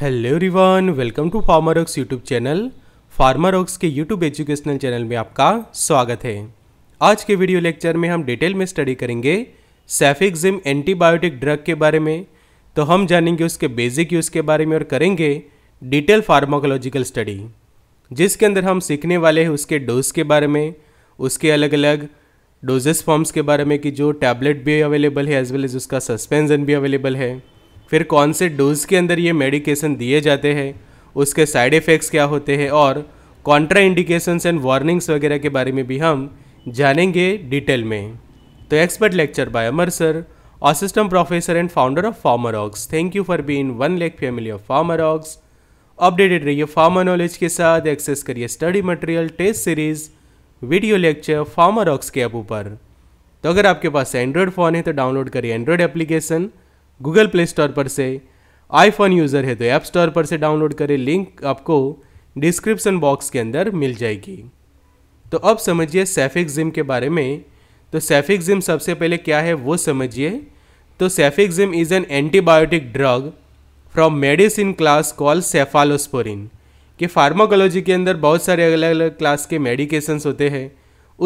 hello everyone welcome to Pharma Rocks YouTube channel Pharma aux के YouTube educational channel में आपका स्वागत है आज के वीडियो लेक्चर में हम डिटेल में स्टडी करेंगे सेफिक्जिम एंटीबायोटिक ड्रग के बारे में तो हम जानेंगे उसके बेसिक यूज़ के बारे में और करेंगे डिटेल फार्माकोलॉजिकल स्टडी जिसके अंदर हम सीखने वाले हैं उसके डोज के बारे में उसके अलग अलग डोजेस फॉर्म्स के बारे में कि जो टैबलेट भी अवेलेबल है एज वेल एज उसका सस्पेंजन भी अवेलेबल है फिर कौन से डोज के अंदर ये मेडिकेशन दिए जाते हैं उसके साइड इफ़ेक्ट्स क्या होते हैं और कॉन्ट्रा इंडिकेशंस एंड वार्निंग्स वगैरह के बारे में भी हम जानेंगे डिटेल में तो expert lecture by Amar sir assistant professor and founder of Pharma Rocks thank you for be one lake family of Pharma Rocks updated रहिए फार्मर नॉलेज के साथ एक्सेस करिए study material test series video lecture Pharma Rocks के app ऊपर तो अगर आपके पास एंड्रॉयड फ़ोन है तो डाउनलोड करिए Android application Google Play Store पर से आईफोन यूज़र है तो ऐप स्टोर पर से डाउनलोड करें लिंक आपको डिस्क्रिप्सन बॉक्स के अंदर मिल जाएगी तो अब समझिए सैफिक जिम के बारे में तो सैफिक जिम सबसे पहले क्या है वो समझिए तो cefixime is an antibiotic drug from medicine class called cephalosporin कि फार्माकोलॉजी के अंदर बहुत सारे अलग अलग क्लास के मेडिकेशंस होते हैं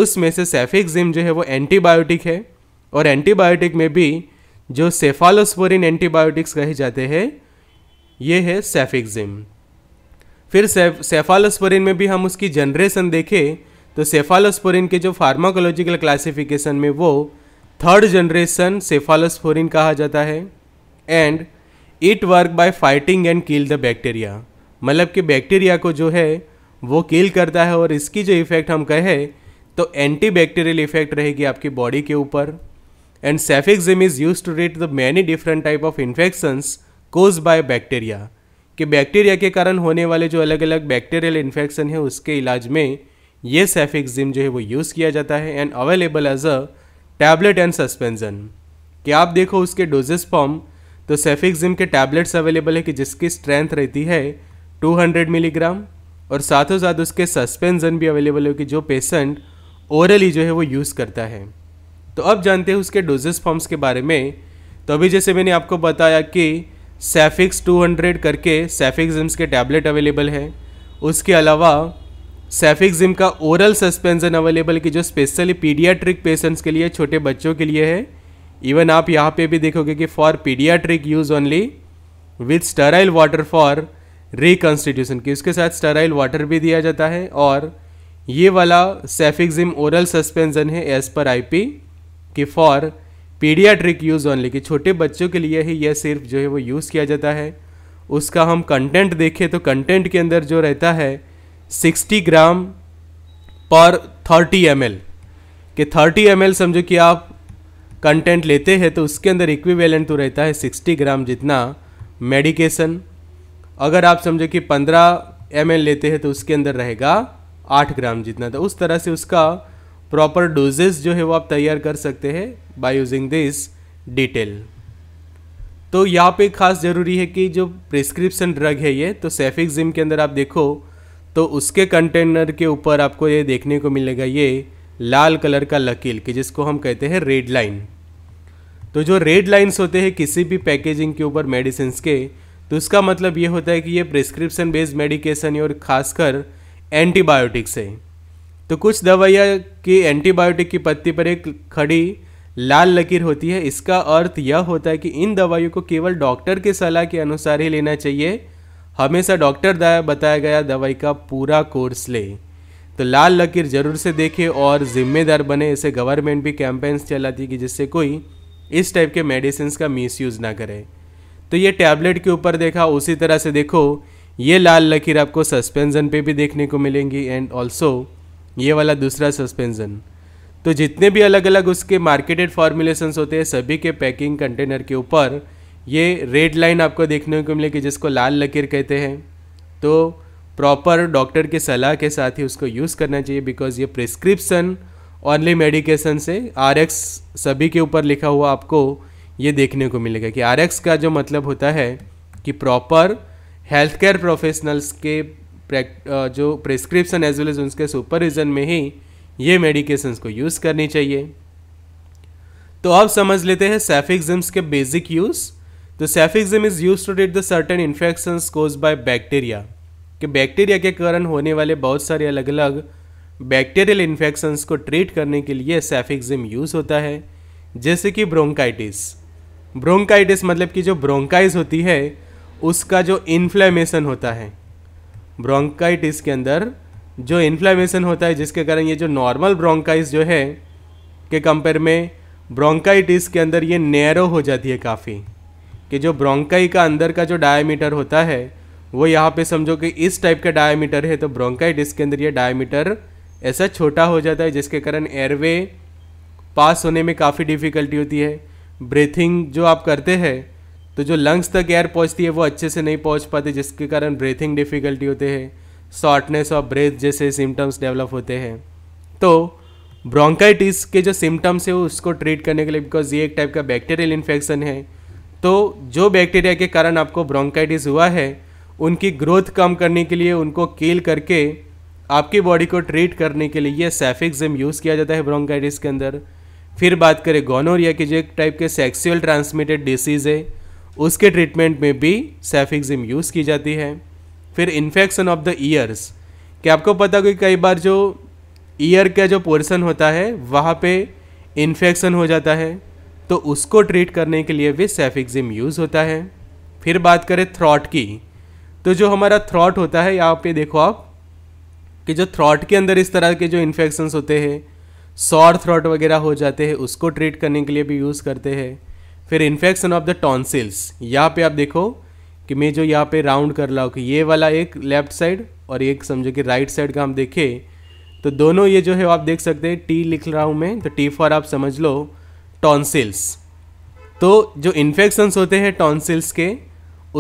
उसमें से सैफिक जिम जो है वो एंटीबायोटिक है और एंटीबायोटिक में भी जो सेफालोस्पोरिन एंटीबायोटिक्स कहे जाते हैं ये है सेफिक्जिम फिर सेफालोस्पोरिन में भी हम उसकी जनरेशन देखें तो सेफालोस्पोरिन के जो फार्माकोलॉजिकल क्लासिफिकेशन में वो थर्ड जनरेशन सेफालोस्पोरिन कहा जाता है and it work by fighting and kill the bacteria मतलब कि बैक्टीरिया को जो है वो किल करता है और इसकी जो इफ़ेक्ट हम कहें तो एंटी बैक्टीरियल इफ़ेक्ट रहेगी आपकी बॉडी के ऊपर and cefixime is used to treat the many different type of infections caused by bacteria कि बैक्टीरिया के कारण होने वाले जो अलग अलग बैक्टीरियल इन्फेक्शन है उसके इलाज में ये सेफिक्सिम जो है वो यूज़ किया जाता है and available as a tablet and suspension कि आप देखो उसके डोजेस फॉर्म तो सेफिक्सिम के टैबलेट्स अवेलेबल है कि जिसकी स्ट्रेंथ रहती है 200 मिलीग्राम और साथों साथ उसके सस्पेंजन भी अवेलेबल है कि जो पेशेंट ओरली जो है वो यूज़ करता है तो अब जानते हैं उसके डोजेस फॉर्म्स के बारे में तो अभी जैसे मैंने आपको बताया कि सैफिक्स 200 करके सैफिक जिम्स के टैबलेट अवेलेबल है उसके अलावा सैफिक जिम का ओरल सस्पेंजन अवेलेबल की जो स्पेशली पीडियाट्रिक पेशेंट्स के लिए छोटे बच्चों के लिए है इवन आप यहाँ पे भी देखोगे कि for paediatric use only with sterile water for reconstitution की उसके साथ स्टराइल वाटर भी दिया जाता है और ये वाला सैफिक जिम ओरल सस्पेंसन है एज़ पर आई पी कि फॉर पीडियाट्रिक यूज़ ओनली कि छोटे बच्चों के लिए ही यह सिर्फ जो है वो यूज़ किया जाता है उसका हम कंटेंट देखें तो कंटेंट के अंदर जो रहता है 60 ग्राम पर 30 एम कि 30 एम समझो कि आप कंटेंट लेते हैं तो उसके अंदर इक्विवेलेंट तो रहता है 60 ग्राम जितना मेडिकेशन अगर आप समझो कि 15 एम लेते हैं तो उसके अंदर रहेगा 8 ग्राम जितना तो उस तरह से उसका प्रॉपर डोजेस जो है वो आप तैयार कर सकते हैं बाय यूजिंग दिस डिटेल तो यहाँ पे खास ज़रूरी है कि जो प्रिस्क्रिप्शन ड्रग है ये तो सेफिक जिम के अंदर आप देखो तो उसके कंटेनर के ऊपर आपको ये देखने को मिलेगा ये लाल कलर का लकील कि जिसको हम कहते हैं रेड लाइन तो जो रेड लाइन्स होते हैं किसी भी पैकेजिंग के ऊपर मेडिसिन के तो उसका मतलब ये होता है कि ये प्रिस्क्रिप्शन बेस्ड मेडिकेशन और ख़ासकर एंटीबायोटिक्स है तो कुछ दवाइयाँ की एंटीबायोटिक की पत्ती पर एक खड़ी लाल लकीर होती है इसका अर्थ यह होता है कि इन दवाइयों को केवल डॉक्टर की के सलाह के अनुसार ही लेना चाहिए हमेशा डॉक्टर द्वारा बताया गया दवाई का पूरा कोर्स ले तो लाल लकीर जरूर से देखें और जिम्मेदार बने इसे गवर्नमेंट भी कैंपेन्स चलाती है कि जिससे कोई इस टाइप के मेडिसिन का मिस ना करे तो ये टैबलेट के ऊपर देखा उसी तरह से देखो ये लाल लकीर आपको सस्पेंसन पे भी देखने को मिलेंगी एंड ऑल्सो ये वाला दूसरा सस्पेंसन तो जितने भी अलग अलग उसके मार्केटेड फॉर्मुलेशंस होते हैं सभी के पैकिंग कंटेनर के ऊपर ये रेड लाइन आपको देखने को मिलेगी जिसको लाल लकीर कहते हैं तो प्रॉपर डॉक्टर के सलाह के साथ ही उसको यूज़ करना चाहिए बिकॉज ये प्रिस्क्रिप्सन ओनली मेडिकेशन से आर सभी के ऊपर लिखा हुआ आपको ये देखने को मिलेगा कि आर का जो मतलब होता है कि प्रॉपर हेल्थ केयर प्रोफेशनल्स के जो प्रेस्क्रिप्सन एज वेल एज उसके सुपरविज़न में ही ये मेडिकेशंस को यूज़ करनी चाहिए तो अब समझ लेते हैं सेफिक्जम्स के बेसिक यूज़ तो cefixime is use to treat the certain infection caused by bacteria कि बैक्टीरिया के कारण होने वाले बहुत सारे अलग अलग बैक्टीरियल इन्फेक्शंस को ट्रीट करने के लिए सेफिक्जम यूज़ होता है जैसे कि ब्रोंकाइटिस ब्रोंकाइटिस मतलब कि जो ब्रोंकाइज होती है उसका जो इन्फ्लेमेशन होता है ब्रोंकाइटिस के अंदर जो इन्फ्लामेशन होता है जिसके कारण ये जो नॉर्मल ब्रोंकाइस जो है के कंपेयर में ब्रोंकाइटिस के अंदर ये नैरो हो जाती है काफ़ी कि जो ब्रोंकाई का अंदर का जो डायमीटर होता है वो यहाँ पे समझो कि इस टाइप का डायमीटर है तो ब्रोंकाइटिस के अंदर ये डायमीटर ऐसा छोटा हो जाता है जिसके कारण एयरवे पास होने में काफ़ी डिफ़िकल्टी होती है ब्रीथिंग जो आप करते हैं तो जो लंग्स तक एयर पहुंचती है वो अच्छे से नहीं पहुंच पाती जिसके कारण ब्रीथिंग डिफ़िकल्टी होते हैं शॉर्टनेस और ब्रेथ जैसे सिम्टम्स डेवलप होते हैं तो ब्रोंकाइटिस के जो सिम्टम्स है उसको ट्रीट करने के लिए बिकॉज ये एक टाइप का बैक्टीरियल इन्फेक्शन है तो जो बैक्टीरिया के कारण आपको ब्रोंकाइटिस हुआ है उनकी ग्रोथ कम करने के लिए उनको किल करके आपकी बॉडी को ट्रीट करने के लिए ये यूज़ किया जाता है ब्रोंकाइटिस के अंदर फिर बात करें गोनोरिया की जो एक टाइप के सेक्सुअल ट्रांसमिटेड डिसीज़ है उसके ट्रीटमेंट में भी सेफिक्सिम यूज़ की जाती है फिर इन्फेक्शन ऑफ द ईयर्स क्या आपको पता कि कई बार जो ईयर का जो पोर्सन होता है वहाँ पे इन्फेक्शन हो जाता है तो उसको ट्रीट करने के लिए भी सेफिक्सिम यूज़ होता है फिर बात करें थ्रॉट की तो जो हमारा थ्रॉट होता है यहाँ पे देखो आप कि जो थ्रॉट के अंदर इस तरह के जो इन्फेक्शंस होते हैं सॉर थ्रॉट वगैरह हो जाते हैं उसको ट्रीट करने के लिए भी यूज़ करते हैं फिर इन्फेक्शन ऑफ द टॉन्सिल्स यहाँ पे आप देखो कि मैं जो यहाँ पे राउंड कर रहा हूँ कि ये वाला एक लेफ्ट साइड और एक समझो कि राइट साइड का हम देखें तो दोनों ये जो है आप देख सकते हैं टी लिख रहा हूँ मैं तो टी फॉर आप समझ लो टॉन्सिल्स तो जो इन्फेक्शंस होते हैं टॉन्सिल्स के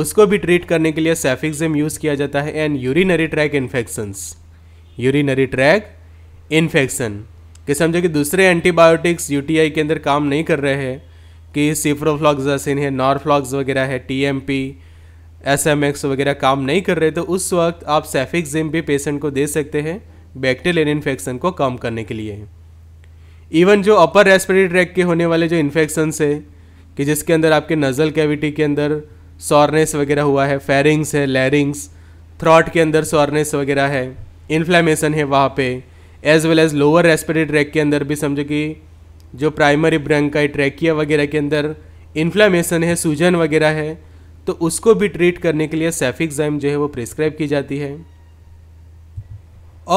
उसको भी ट्रीट करने के लिए सेफिक्जम यूज़ किया जाता है and urinary tract infections urinary tract infection कि समझो कि दूसरे एंटीबायोटिक्स यूटीआई के अंदर काम नहीं कर रहे हैं कि सिफ्रो फ्लॉक्स जैसे है नॉर फ्लॉक्स वगैरह है T M P S M X वगैरह काम नहीं कर रहे तो उस वक्त आप सेफिक जिम भी पेशेंट को दे सकते हैं बैक्टेर इन्फेक्शन को कम करने के लिए इवन जो अपर रेस्पिरेटरी ट्रैक के होने वाले जो इन्फेक्शन है कि जिसके अंदर आपके नज़ल कैविटी के अंदर सॉरनेस वगैरह हुआ है फेरिंग्स है लैरिंग्स थ्रॉट के अंदर सॉरनेस वगैरह है इन्फ्लेमेशन है वहाँ पे as well as lower respiratory tract के अंदर भी समझो कि जो प्राइमरी ब्रंकाई ट्रैकिया वगैरह के अंदर इन्फ्लामेशन है सूजन वगैरह है तो उसको भी ट्रीट करने के लिए सैफिक्जाइम जो है वो प्रिस्क्राइब की जाती है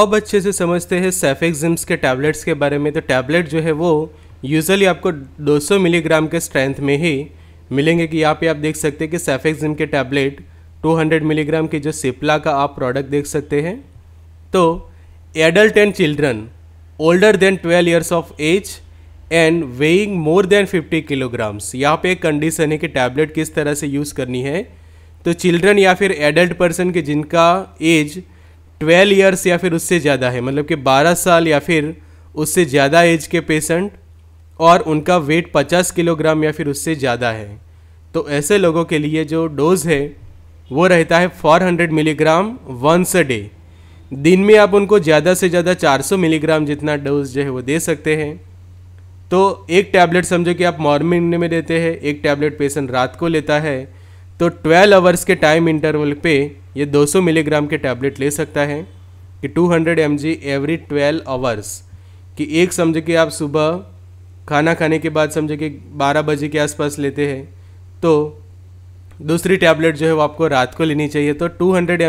अब अच्छे से समझते हैं सेफेक्जिम्स के टैबलेट्स के बारे में तो टैबलेट जो है वो यूज़ली आपको 200 मिलीग्राम के स्ट्रेंथ में ही मिलेंगे कि यहाँ पे आप देख सकते हैं कि सेफेक्जिम के टैबलेट 200 मिलीग्राम के जो सिप्ला का आप प्रोडक्ट देख सकते हैं तो adult and children older than 12 years of age and weighing more than 50 kilograms यहाँ पे एक कंडीशन है कि टैबलेट किस तरह से यूज़ करनी है तो चिल्ड्रन या फिर एडल्ट पर्सन के जिनका एज 12 ईयर्स या फिर उससे ज़्यादा है मतलब कि 12 साल या फिर उससे ज़्यादा एज के पेशेंट और उनका वेट 50 किलोग्राम या फिर उससे ज़्यादा है तो ऐसे लोगों के लिए जो डोज़ है वो रहता है 400 मिलीग्राम वंस अ डे दिन में आप उनको ज़्यादा से ज़्यादा 400 मिलीग्राम जितना डोज जो है वो दे सकते हैं तो एक टैबलेट समझो कि आप मॉर्निंग में देते हैं एक टैबलेट पेशेंट रात को लेता है तो 12 आवर्स के टाइम इंटरवल पे ये 200 मिलीग्राम के टैबलेट ले सकता है कि 200 हंड्रेड एवरी 12 आवर्स कि एक समझो कि आप सुबह खाना खाने के बाद समझो कि 12 बजे के आसपास लेते हैं तो दूसरी टैबलेट जो है वो आपको रात को लेनी चाहिए तो 200 हंड्रेड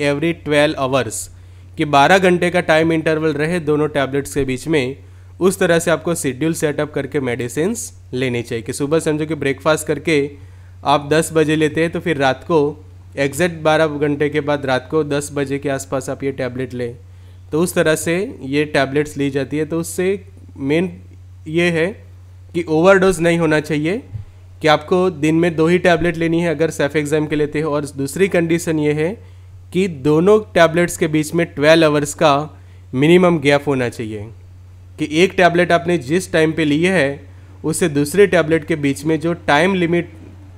एवरी 12 आवर्स कि 12 घंटे का टाइम इंटरवल रहे दोनों टैबलेट्स के बीच में उस तरह से आपको शेड्यूल सेटअप करके मेडिसिन लेनी चाहिए कि सुबह समझो कि ब्रेकफास्ट करके आप 10 बजे लेते हैं तो फिर रात को एग्जैक्ट 12 घंटे के बाद रात को 10 बजे के आसपास आप ये टैबलेट लें तो उस तरह से ये टैबलेट्स ली जाती है तो उससे मेन ये है कि ओवरडोज नहीं होना चाहिए कि आपको दिन में दो ही टैबलेट लेनी है अगर सेफ एग्ज़ाम के लेते हैं और दूसरी कंडीशन ये है कि दोनों टैबलेट्स के बीच में 12 आवर्स का मिनिमम गैप होना चाहिए कि एक टैबलेट आपने जिस टाइम पे लिए है उससे दूसरे टैबलेट के बीच में जो टाइम लिमिट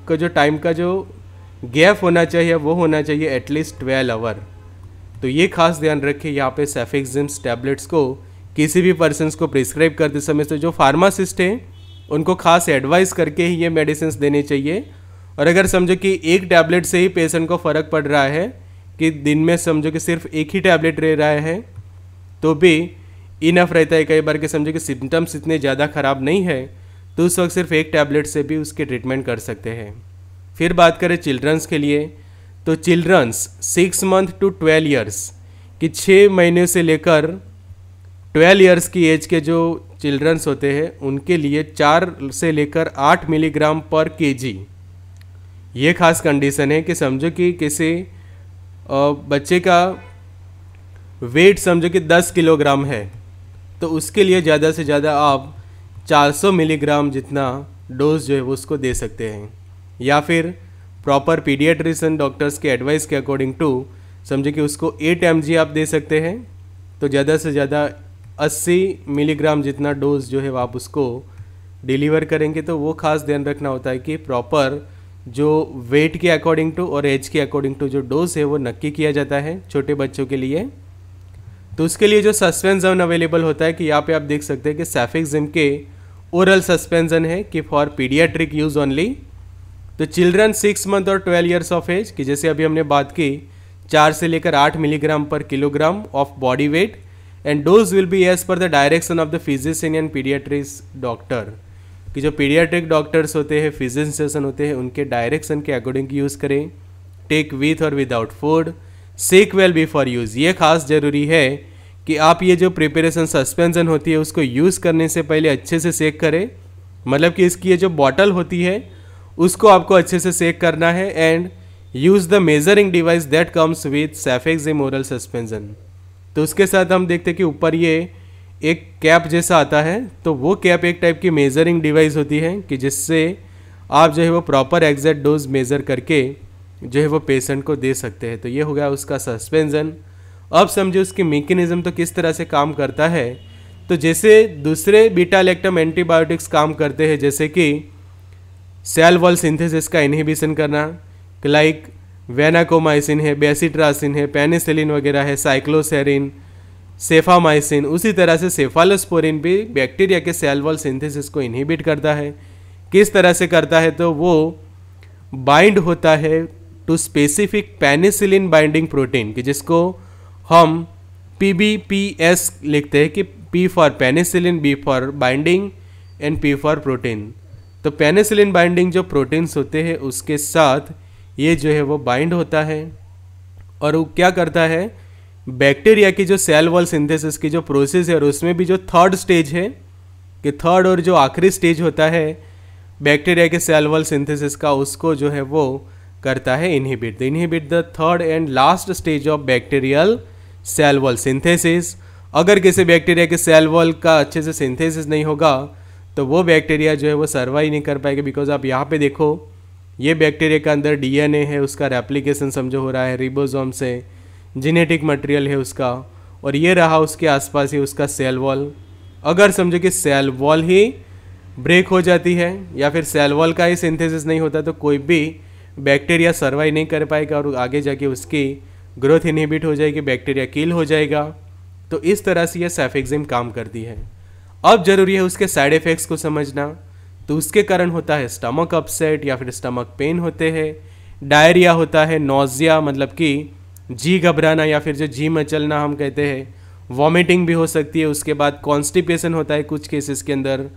का जो टाइम का जो गैप होना चाहिए वो होना चाहिए एटलीस्ट ट्वेल्व आवर तो ये खास ध्यान रखें यहाँ पे सेफिक्सिम्स टैबलेट्स को किसी भी पर्सन को प्रिस्क्राइब करते समय से जो फार्मासिस्ट हैं उनको खास एडवाइस करके ही ये मेडिसिन देने चाहिए और अगर समझो कि एक टैबलेट से ही पेशेंट को फ़र्क पड़ रहा है कि दिन में समझो कि सिर्फ एक ही टैबलेट ले रहा है तो भी इनफ रहता है कई बार के समझो कि सिम्टम्स इतने ज़्यादा ख़राब नहीं है तो उस वक्त सिर्फ एक टैबलेट से भी उसके ट्रीटमेंट कर सकते हैं फिर बात करें चिल्ड्रंस के लिए तो childrens six month to twelve years कि छः महीने से लेकर ट्वेल्व ईयर्स की एज के जो चिल्ड्रंस होते हैं उनके लिए चार से लेकर आठ मिलीग्राम पर के जी ये खास कंडीशन है कि समझो कि किसी बच्चे का वेट समझो कि दस किलोग्राम है तो उसके लिए ज़्यादा से ज़्यादा आप 400 मिलीग्राम जितना डोज जो है वो उसको दे सकते हैं या फिर प्रॉपर पीडियाट्रिशन डॉक्टर्स के एडवाइस के अकॉर्डिंग टू समझे कि उसको एट एम आप दे सकते हैं तो ज़्यादा से ज़्यादा 80 मिलीग्राम जितना डोज जो है आप उसको डिलीवर करेंगे तो वो खास ध्यान रखना होता है कि प्रॉपर जो वेट के अकॉर्डिंग टू और एज के अकॉर्डिंग टू जो डोज है वो नक्की किया जाता है छोटे बच्चों के लिए तो उसके लिए जो जोन अवेलेबल होता है कि यहाँ पे आप देख सकते हैं कि सैफिक जिम के ओरल सस्पेंजन है कि फॉर पीडियाट्रिक यूज़ ओनली तो चिल्ड्रन सिक्स मंथ और ट्वेल्व ईयर्स ऑफ एज कि जैसे अभी हमने बात की चार से लेकर आठ मिलीग्राम पर kilogram of body weight and dose will be as per the direction of the physician and paediatric doctor कि जो पीडियाट्रिक डॉक्टर्स होते हैं फिजिशियन होते हैं उनके डायरेक्शन के अकॉर्डिंग यूज़ करें टेक विथ और without food shake well before use ये खास ज़रूरी है कि आप ये जो प्रिपरेशन सस्पेंसन होती है उसको यूज़ करने से पहले अच्छे से सेक करें मतलब कि इसकी ये जो बॉटल होती है उसको आपको अच्छे से सेक करना है and use the measuring device that comes with cefixime oral suspension तो उसके साथ हम देखते हैं कि ऊपर ये एक कैप जैसा आता है तो वो कैप एक टाइप की मेजरिंग डिवाइस होती है कि जिससे आप जो है वो प्रॉपर एग्जैक्ट डोज मेज़र करके जो है वो पेशेंट को दे सकते हैं तो ये हो गया उसका सस्पेंजन अब समझे उसकी मेकेनिज्म तो किस तरह से काम करता है तो जैसे दूसरे बीटा इलेक्टम एंटीबायोटिक्स काम करते हैं जैसे कि सेल वॉल सिंथेसिस का इनहिबिशन करना लाइक वेनाकोमाइसिन है बेसिट्रासिन है पेनिसिलिन वगैरह है साइक्लोसेरिन सेफामाइसिन उसी तरह से सेफालोस्पोरिन भी बैक्टीरिया के सेल वॉल सिंथेसिस को इनहिबिट करता है किस तरह से करता है तो वो बाइंड होता है to specific penicillin binding protein कि जिसको हम पी बी पी एस लिखते हैं कि P for penicillin B for binding and P for protein तो पेनिसिलिन बाइंडिंग जो प्रोटीन्स होते हैं उसके साथ ये जो है वो बाइंड होता है और वो क्या करता है बैक्टीरिया की जो सेल वॉल सिंथेसिस की जो प्रोसेस है और उसमें भी जो थर्ड स्टेज है कि थर्ड और जो आखिरी स्टेज होता है बैक्टीरिया के सेल वॉल सिंथेसिस का उसको जो है वो करता है inhibit the inhibit the third and last stage of bacterial cell wall synthesis अगर किसी बैक्टीरिया के सेल वॉल का अच्छे से सिंथेसिस नहीं होगा तो वो बैक्टीरिया जो है वो सर्वाइव नहीं कर पाएगा बिकॉज आप यहाँ पे देखो ये बैक्टीरिया के अंदर डीएनए है उसका रेप्लीकेशन समझो हो रहा है रिबोजोम से जेनेटिक मटेरियल है उसका और ये रहा उसके आसपास ही उसका सेल वॉल अगर समझो कि सेल वॉल ही ब्रेक हो जाती है या फिर सेल वॉल का ही सिंथेसिस नहीं होता तो कोई भी बैक्टीरिया सर्वाइव नहीं कर पाएगा और आगे जाके उसकी ग्रोथ इनहिबिट हो जाएगी बैक्टीरिया किल हो जाएगा तो इस तरह से यह सैफेक्जिम काम करती है अब जरूरी है उसके साइड इफ़ेक्ट्स को समझना तो उसके कारण होता है स्टमक अपसेट या फिर स्टमक पेन होते हैं डायरिया होता है नोज़िया मतलब कि जी घबराना या फिर जो जी मचलना हम कहते हैं वॉमिटिंग भी हो सकती है उसके बाद कॉन्स्टिपेशन होता है कुछ केसेस के अंदर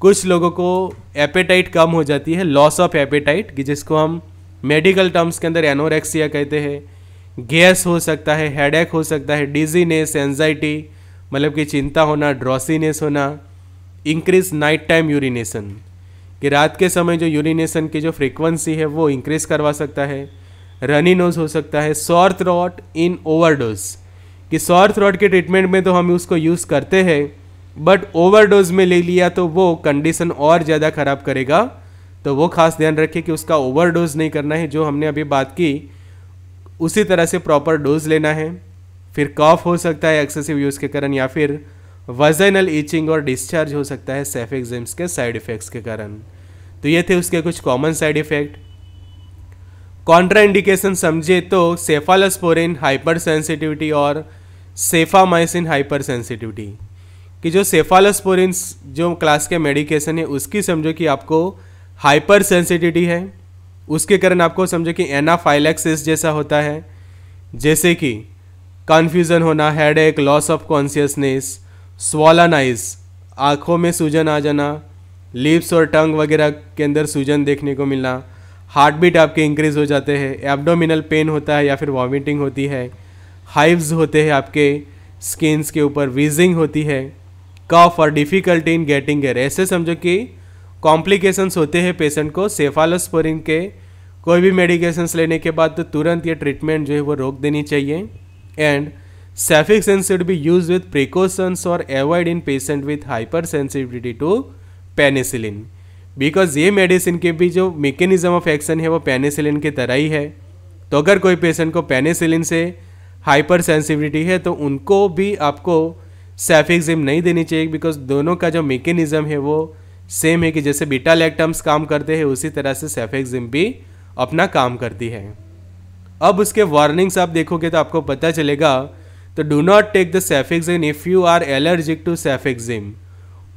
कुछ लोगों को एपेटाइट कम हो जाती है लॉस ऑफ एपेटाइट जिसको हम मेडिकल टर्म्स के अंदर एनोरेक्सिया कहते हैं गैस हो सकता है हेडेक हो सकता है डिजीनेस एनजाइटी मतलब कि चिंता होना ड्रॉसीनेस होना इंक्रीज नाइट टाइम यूरिनेशन कि रात के समय जो यूरिनेशन की जो फ्रीक्वेंसी है वो इंक्रीज करवा सकता है रनी नोज हो सकता है सॉर थ्रॉट इन ओवरडोज कि सॉर थ्रॉट के ट्रीटमेंट में तो हम उसको यूज़ करते हैं बट ओवरडोज में ले लिया तो वो कंडीशन और ज़्यादा ख़राब करेगा तो वो खास ध्यान रखें कि उसका ओवरडोज नहीं करना है जो हमने अभी बात की उसी तरह से प्रॉपर डोज लेना है फिर कॉफ हो सकता है एक्सेसिव यूज़ के कारण या फिर वजनल ईचिंग और डिस्चार्ज हो सकता है सेफ एग्जेम्स के साइड इफ़ेक्ट्स के कारण तो ये थे उसके कुछ कॉमन साइड इफ़ेक्ट कॉन्ट्राइंडिकेशन समझे तो सेफालस्पोरिन हाइपर सेंसिटिविटी और सेफामाइसिन हाइपर सेंसिटिविटी कि जो सेफालस्पोरिन जो क्लास के मेडिकेशन है उसकी समझो कि आपको हाइपर सेंसिटिविटी है उसके कारण आपको समझो कि एनाफाइलेक्सिस जैसा होता है जैसे कि कन्फ्यूज़न होना headache loss of consciousness swollen eyes आँखों में सूजन आ जाना लिप्स और टंग वगैरह के अंदर सूजन देखने को मिलना हार्ट बीट आपके इंक्रीज हो जाते हैं एब्डोमिनल पेन होता है या फिर वॉमिटिंग होती है हाइव्स होते हैं आपके स्किन्स के ऊपर वीजिंग होती है कफ और डिफ़िकल्टी इन गेटिंग एयर ऐसे समझो कि कॉम्प्लिकेशंस होते हैं पेशेंट को सेफालोस्पोरिन के कोई भी मेडिकेशंस लेने के बाद तो तुरंत ये ट्रीटमेंट जो है वो रोक देनी चाहिए and cefixime should be use with precautions और avoid in patient with hypersensitivity to penicillin because ये मेडिसिन के भी जो मेकेनिज्म ऑफ एक्शन है वो पेनिसिलिन की तरह ही है तो अगर कोई पेशेंट को पेनिसिलिन से हाइपर सेंसिटिविटी है तो उनको भी आपको सेफिक्सिम नहीं देनी चाहिए बिकॉज दोनों का जो मेकेनिज़्म है वो सेम है कि जैसे बीटा लैक्टम्स काम करते हैं उसी तरह से सेफेक्जिम भी अपना काम करती है अब उसके वार्निंग्स आप देखोगे तो आपको पता चलेगा तो do not take the cefixime if you are allergic to cefixime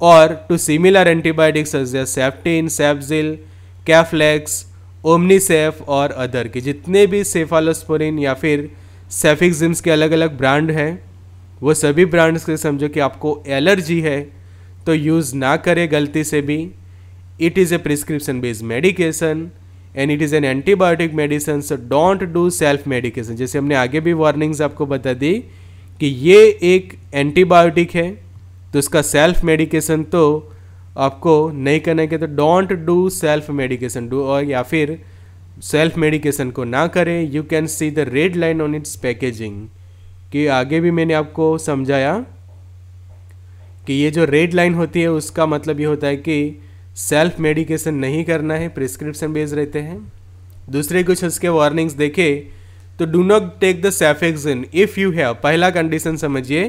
और to similar antibiotics Ceftin Cefzil Keflex Omnicef और अदर के जितने भी सेफालोस्पोरिन या फिर सेफिक्जिम्स के अलग अलग ब्रांड हैं वो सभी ब्रांड्स के समझो कि आपको एलर्जी है तो यूज़ ना करें गलती से भी it is a prescription based medication and it is an antibiotic medicine so don't do self medication जैसे हमने आगे भी वार्निंग्स आपको बता दी कि ये एक एंटीबायोटिक है तो इसका सेल्फ मेडिकेशन तो आपको नहीं करना है तो don't do self medication do और या फिर सेल्फ मेडिकेशन को ना करें you can see the red line on its packaging कि आगे भी मैंने आपको समझाया कि ये जो रेड लाइन होती है उसका मतलब ये होता है कि सेल्फ मेडिकेशन नहीं करना है प्रिस्क्रिप्शन बेज रहते हैं दूसरे कुछ उसके वार्निंग्स देखे तो do not take the cefixime if you have पहला कंडीशन समझिए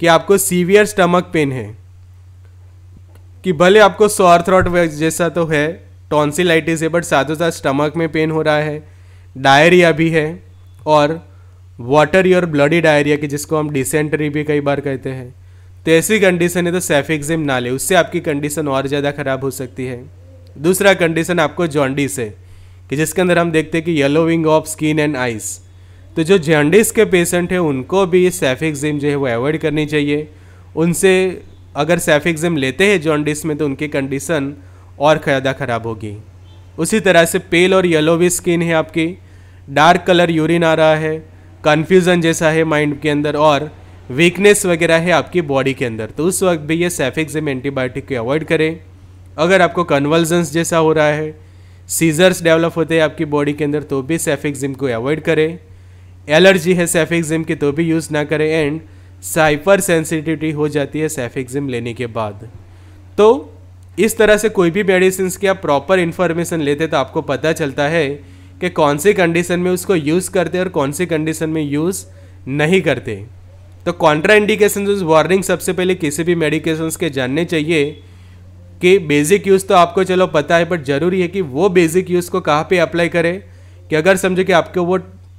कि आपको सीवियर स्टमक पेन है कि भले आपको सोर थ्रॉट जैसा तो है टॉन्सिलाइटिस है बट साथों साथ स्टमक में पेन हो रहा है डायरिया भी है और वाटर और ब्लडी डायरिया की जिसको हम डिसेंटरी भी कई बार कहते हैं तो ऐसी कंडीशन है तो सेफिक्जिम ना ले उससे आपकी कंडीशन और ज़्यादा ख़राब हो सकती है दूसरा कंडीशन आपको जॉन्डिस है कि जिसके अंदर हम देखते हैं कि yellowing of skin and eyes तो जो जॉन्डिस के पेशेंट हैं उनको भी सेफिक्जिम जो है वो अवॉइड करनी चाहिए उनसे अगर सेफिक्जिम लेते हैं जॉन्डिस में तो उनकी कंडीशन और ज़्यादा ख़राब होगी उसी तरह से पेल और येलो भी स्किन है आपकी डार्क कलर यूरिन आ रहा है कन्फ्यूज़न जैसा है माइंड के अंदर और वीकनेस वगैरह है आपकी बॉडी के अंदर तो उस वक्त भी ये सेफिक्सिम एंटीबायोटिक को अवॉइड करें अगर आपको कन्वर्जन्स जैसा हो रहा है सीजर्स डेवलप होते हैं आपकी बॉडी के अंदर तो भी जिम को अवॉइड करें एलर्जी है जिम की तो भी यूज़ ना करें एंड साइपर सेंसिटिविटी हो जाती है जिम लेने के बाद तो इस तरह से कोई भी मेडिसिन की आप प्रॉपर इन्फॉर्मेशन लेते तो आपको पता चलता है कि कौन सी कंडीशन में उसको यूज़ करते और कौन सी कंडीशन में यूज़ नहीं करते तो कॉन्ट्रा इंडिकेशन वार्निंग सबसे पहले किसी भी मेडिकेशन के जानने चाहिए कि बेसिक यूज़ तो आपको चलो पता है बट ज़रूरी है कि वो बेसिक यूज़ को कहाँ पे अप्लाई करें कि अगर समझो कि आपके वो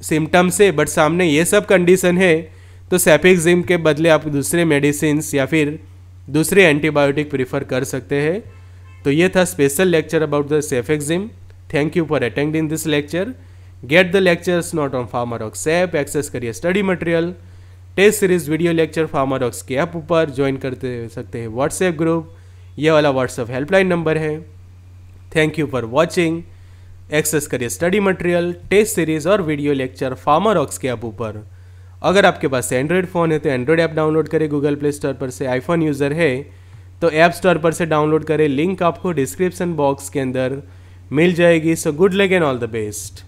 सिम्टम्स है बट सामने ये सब कंडीशन है तो सेफिक्जिम के बदले आप दूसरे मेडिसिन या फिर दूसरे एंटीबायोटिक प्रीफर कर सकते हैं तो ये था special lecture about the cefixime thank you for attending this lecture get the lectures not on pharma ऑक्सेप एक्सेस करिए study material test series video lecture pharma के ऐप ऊपर ज्वाइन करते सकते हैं व्हाट्सएप ग्रुप ये वाला व्हाट्सएप हेल्पलाइन नंबर है thank you for watching access करिए स्टडी मटेरियल टेस्ट सीरीज और वीडियो लेक्चर फार्मर ऑक्स के ऐप ऊपर अगर आपके पास एंड्रॉयड फ़ोन है तो एंड्रॉयड ऐप डाउनलोड करें गूगल प्ले स्टोर पर से आईफोन यूज़र है तो ऐप स्टोर पर से डाउनलोड करें लिंक आपको डिस्क्रिप्शन बॉक्स के अंदर मिल जाएगी so good luck and all the best